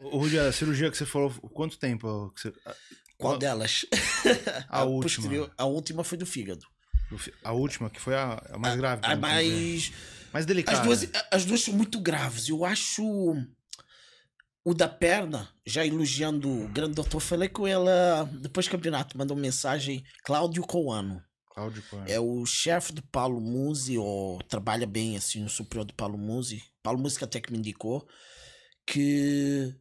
Ô, Rudy, a cirurgia que você falou, quanto tempo? Você... Qual a... delas? A, a última. A última foi do fígado. A última, que foi a, a mais grave. A né, mais... mais delicada. As duas, né? as duas são muito graves. Eu acho... O da perna, já elogiando o grande doutor, falei com ela depois do campeonato, mandou mensagem, Cláudio Coano. Cláudio Coano. É o chefe do Paulo Musi, ou trabalha bem assim no superior do Paulo Musi. Paulo Musi que até que me indicou, que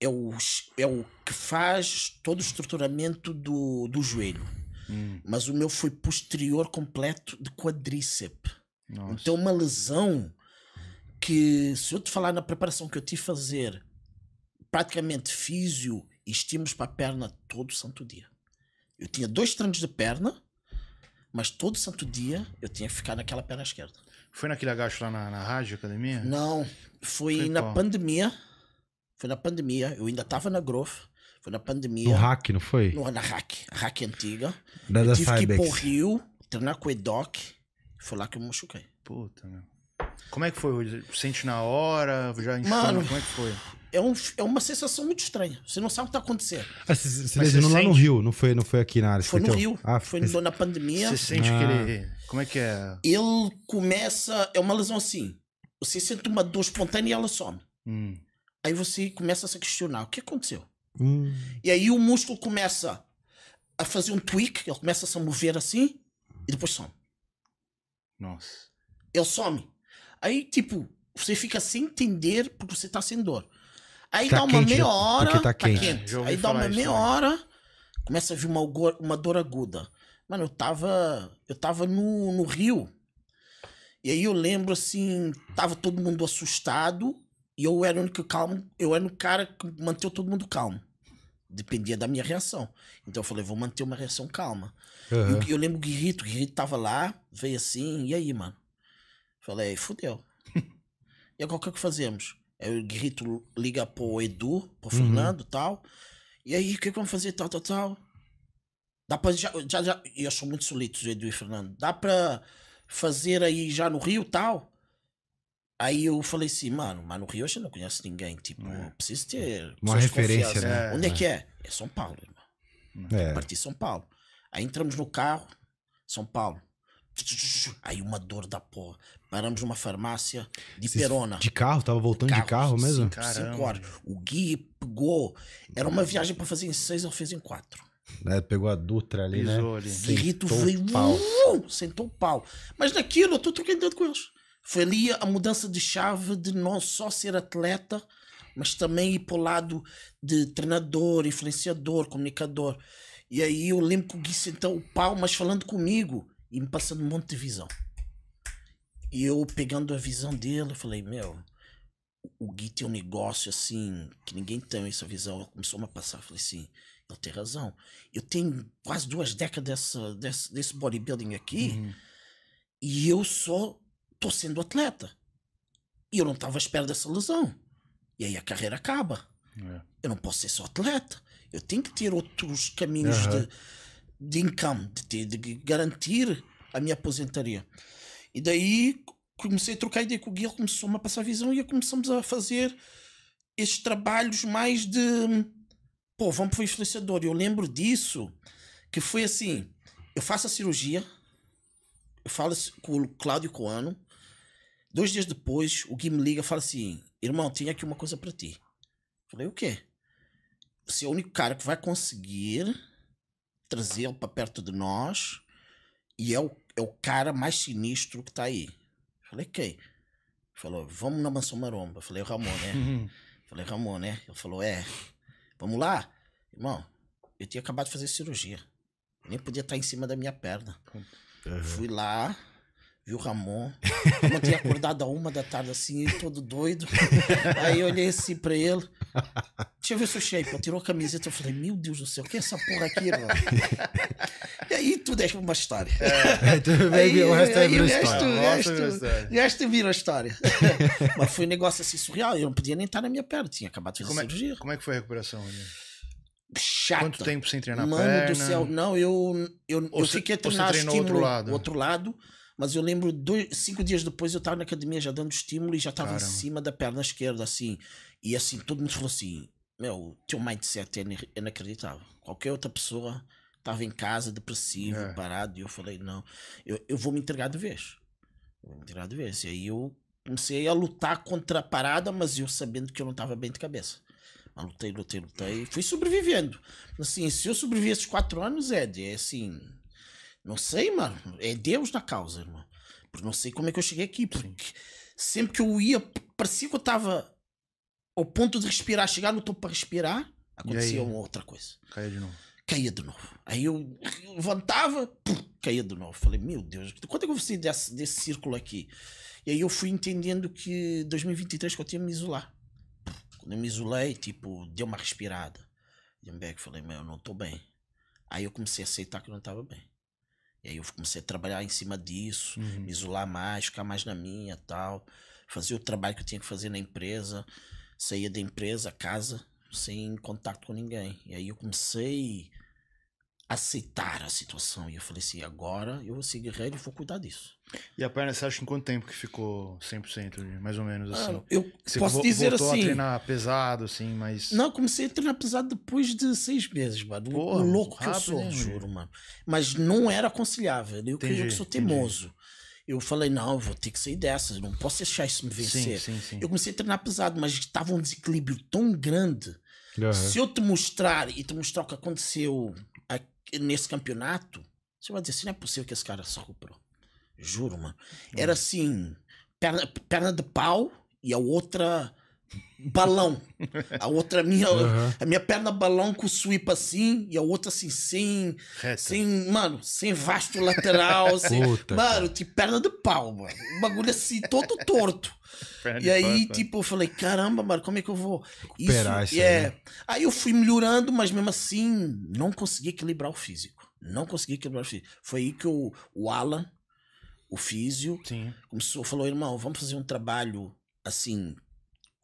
é o, é o que faz todo o estruturamento do, do joelho. Hum. Mas o meu foi posterior completo de quadríceps. Nossa. Então, uma lesão que, se eu te falar na preparação que eu tive a fazer, praticamente físio e estímulos para a perna todo santo dia. Eu tinha dois treinos de perna, mas todo santo dia eu tinha que ficar naquela perna esquerda. Foi naquele agacho lá na, na rádio, academia? Não, foi, foi na qual? pandemia foi na pandemia, eu ainda estava na Growth. Foi na pandemia. No hack, não foi? No, na hack, hack antiga. Da, eu da tive Cybex. que ir pro Rio, treinar com o Edoc. Foi lá que eu me machuquei. Puta, meu. Como é que foi? Sente na hora? Já enxame? Mano, como é que foi? É, um, é uma sensação muito estranha. Você não sabe o que tá acontecendo. Ah, você, você lesionou lá no Rio, não foi, não foi aqui na área? Foi no Rio. Ah, foi esse... na pandemia. Você sente ah. que ele. Como é que é? Ele começa. É uma lesão assim. Você sente uma dor espontânea e ela some. Hum. Aí você começa a se questionar: o que aconteceu? Hum. E aí o músculo começa a fazer um tweak, ele começa a se mover assim e depois some. Nossa. Ele some. Aí, tipo, você fica sem entender porque você está sem dor. Aí tá dá uma quente, meia né? hora. Tá, tá quente. Tá quente. É, aí dá uma meia também. hora, começa a vir uma, uma dor aguda. Mano, eu tava. Eu tava no, no Rio. E aí eu lembro assim, tava todo mundo assustado. E eu era o único calmo, eu era o cara que manteve todo mundo calmo. Dependia da minha reação. Então eu falei, vou manter uma reação calma. Uhum. Eu, eu, lembro o Guirito o Guirito tava lá, veio assim, e aí, mano? Falei, fodeu e agora o que, é que fazemos? Aí o Guirito liga pro Edu, pro uhum. Fernando e uhum. tal. E aí, o que, é que vamos fazer? Tal, tal, tal. Dá pra já, já, já. Eu sou muito solitos, Edu e Fernando. Dá pra fazer aí já no Rio tal? Aí eu falei assim, mano, mas no Rio eu não conheço ninguém. Tipo, é. preciso ter. Uma referência, né? Onde é. é que é? É São Paulo, irmão. É. Parti São Paulo. Aí entramos no carro, São Paulo. Aí uma dor da porra. Paramos numa farmácia de Vocês, Perona. De carro? Tava voltando de carro, de carro mesmo? Cinco, horas. O Gui pegou. Era uma viagem para fazer em seis, ele fez em quatro. É, pegou a Dutra ali, né? Pisou né? Ali. Guirito veio, sentou o pau. Mas naquilo, eu tô trocando dedo com eles. Foi ali a mudança de chave de não só ser atleta, mas também ir para o lado de treinador, influenciador, comunicador. E aí eu lembro que o Gui sentou o pau, mas falando comigo e me passando um monte de visão. E eu pegando a visão dele, eu falei, meu, o Gui tem um negócio assim, que ninguém tem essa visão. Ele começou a passar, eu falei assim, ele tem razão. Eu tenho quase duas décadas desse, desse, desse bodybuilding aqui uhum. e eu sou estou sendo atleta. E eu não estava à espera dessa lesão. E aí a carreira acaba. É. Eu não posso ser só atleta. Eu tenho que ter outros caminhos uhum. de, de income, de, de, garantir a minha aposentaria. E daí comecei a trocar ideia com o Guilherme, começou a passar a visão e começamos a fazer estes trabalhos mais de. Pô, vamos para o influenciador. Eu lembro disso, que foi assim: eu faço a cirurgia, eu falo com o Cláudio Coano, Dois dias depois, o Gui me liga e fala assim: Irmão, tenho aqui uma coisa para ti. Falei: O quê? Você é o único cara que vai conseguir trazê-lo para perto de nós e é o, é o cara mais sinistro que está aí. Falei: Quem? Falou: Vamos na Mansão Maromba. Falei: Ramon, né? Uhum. Falei: Ramon, né? Ele falou: É, vamos lá? Irmão, eu tinha acabado de fazer cirurgia. Eu nem podia estar tá em cima da minha perna. Uhum. Fui lá, viu o Ramon. Ramon tinha é é acordado a uma da tarde assim, todo doido. Aí eu olhei assim pra ele. Deixa eu ver seu shape. Eu tirou a camiseta. Eu falei, meu Deus do céu, o que é essa porra aqui, irmão? e aí tudo é uma história. É, é tudo aí, o resto aí, é vira história. O resto, o resto vira história. Mas foi um negócio assim surreal. Eu não podia nem estar na minha perna. Tinha acabado de fazer como cirurgia. É, como é que foi a recuperação, Rodrigo? chata. Quanto tempo sem treinar Mano perna? Mano do céu, não, eu, eu, eu fiquei a treinar outro lado? outro lado. Mas eu lembro, dois, cinco dias depois, eu estava na academia já dando estímulo e já estava em cima da perna esquerda, assim. E assim, todo mundo falou assim: Meu, teu mindset é inacreditável. Qualquer outra pessoa estava em casa, depressivo, é. parado. E eu falei: Não, eu, eu vou me entregar de vez. Eu vou me entregar de vez. E aí eu comecei a lutar contra a parada, mas eu sabendo que eu não estava bem de cabeça. Mas lutei, lutei, lutei. Fui sobrevivendo. Assim, se eu sobrevivi esses quatro anos, Ed, é assim não sei, mano. É Deus na causa, irmão. Porque não sei como é que eu cheguei aqui. Porque sempre que eu ia, parecia que eu estava ao ponto de respirar, chegar no topo para respirar, acontecia uma outra coisa. Caía de novo. Caía de novo. Aí eu levantava, pum, caía de novo. Falei, meu Deus, quanto é que eu vou desse, desse círculo aqui? E aí eu fui entendendo que 2023 que eu tinha me isolar. Quando eu me isolei, tipo, deu uma respirada. E um falei, meu, eu não estou bem. Aí eu comecei a aceitar que eu não estava bem. E aí eu comecei a trabalhar em cima disso, uhum. me isolar mais, ficar mais na minha tal. Fazer o trabalho que eu tinha que fazer na empresa, saía da empresa, casa, sem contato com ninguém. E aí eu comecei aceitar a situação. E eu falei assim, agora eu vou seguir regra e vou cuidar disso. E a perna, você acha em quanto tempo que ficou 100%, mais ou menos ah, assim? Ah, eu você posso dizer assim... assim... voltou a assim- treinar pesado, assim, mas... Não, comecei a treinar pesado depois de seis meses, mano. Porra, o louco que eu sou, mesmo. juro, mano. Mas não era conciliável. Eu entendi, creio que sou teimoso. Entendi. Eu falei, não, eu vou ter que sair dessas, não posso deixar isso me vencer. Sim, sim, sim. Eu comecei a treinar pesado, mas estava um desequilíbrio tão grande. Uhum. Se eu te mostrar e te mostrar o que aconteceu nesse campeonato, você vai dizer assim, não é possível que esse cara se recuperou. Juro, mano. Era hum. assim, perna, perna de pau e a outra balão. A outra minha, uhum. a minha perna balão com sweep assim e a outra assim sem, sem, mano, sem vasto lateral, assim. Puta, mano, tipo perna de pau, mano. O bagulho assim todo torto. Perna e aí pau, tá. tipo eu falei, caramba, mano, como é que eu vou isso? É. Né? Aí eu fui melhorando, mas mesmo assim não consegui equilibrar o físico. Não consegui equilibrar o físico. Foi aí que eu, o Alan, o físio, Sim. começou, falou, irmão, vamos fazer um trabalho assim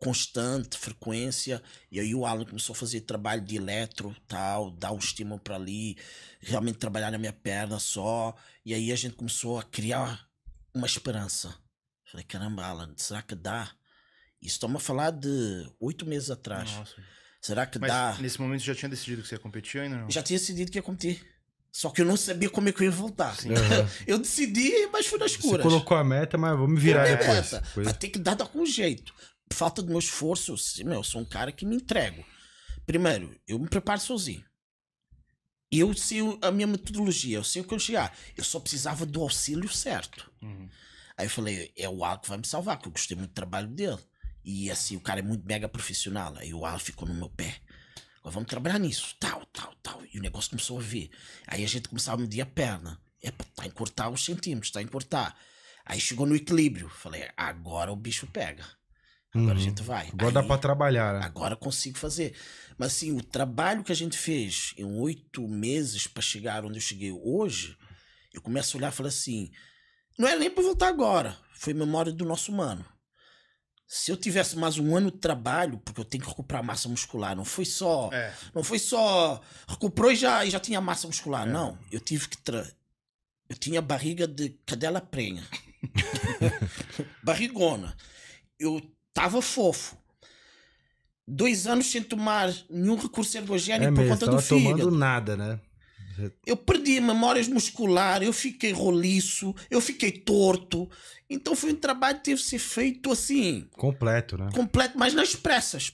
constante, frequência. E aí o Alan começou a fazer trabalho de eletro, tal, dar um estímulo para ali, realmente trabalhar na minha perna só. E aí a gente começou a criar uma esperança. Falei, caramba, Alan, será que dá? Isso estamos a falar de oito meses atrás. Nossa. Será que Mas dá? Nesse momento já tinha decidido que você ia competir ainda não? Já tinha decidido que ia competir. Só que eu não sabia como é que eu ia voltar. Uhum. eu decidi, mas fui nas curas. Você colocou a meta, mas vou me virar depois. Vai ter que dar, dar algum jeito falta do meu esforço, meu, eu sou um cara que me entrego. Primeiro, eu me preparo sozinho. Eu sei a minha metodologia, eu sei o que eu chegar. Eu só precisava do auxílio certo. Uhum. Aí eu falei, é o Al que vai me salvar, que eu gostei muito do trabalho dele. E assim, o cara é muito mega profissional. Aí o Al ficou no meu pé. Agora vamos trabalhar nisso, tal, tal, tal. E o negócio começou a vir. Aí a gente começava a medir a perna. está tá a encurtar os centímetros, tá a encurtar. Aí chegou no equilíbrio. Falei, agora o bicho pega. Agora uhum. a gente vai. Agora Aí, dá para trabalhar. Né? Agora consigo fazer. Mas assim, o trabalho que a gente fez em oito meses para chegar onde eu cheguei hoje, eu começo a olhar e falo assim: não é nem para voltar agora. Foi memória do nosso humano. Se eu tivesse mais um ano de trabalho, porque eu tenho que recuperar massa muscular, não foi só. É. Não foi só. Recuperou e já, e já tinha massa muscular. É. Não. Eu tive que. Tra... Eu tinha barriga de cadela prenha. Barrigona. Eu estava fofo. Dois anos sem tomar nenhum recurso ergogénico é por conta do Não tomando nada, né? Eu perdi memórias musculares eu fiquei roliço, eu fiquei torto. Então foi um trabalho que teve que ser feito assim. Completo, né? Completo, mas nas pressas.